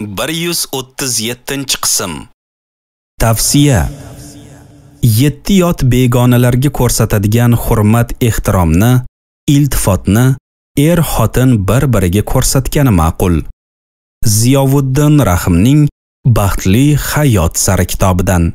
bir yuz o'ttiz yettinchi qism tavsiya yetti yot begonalarga ko'rsatadigan hurmat ehtiromni iltifotni er xotin bir biriga ko'rsatgani ma'qul ziyovuddin rahimning baxtli hayot sari kitobidan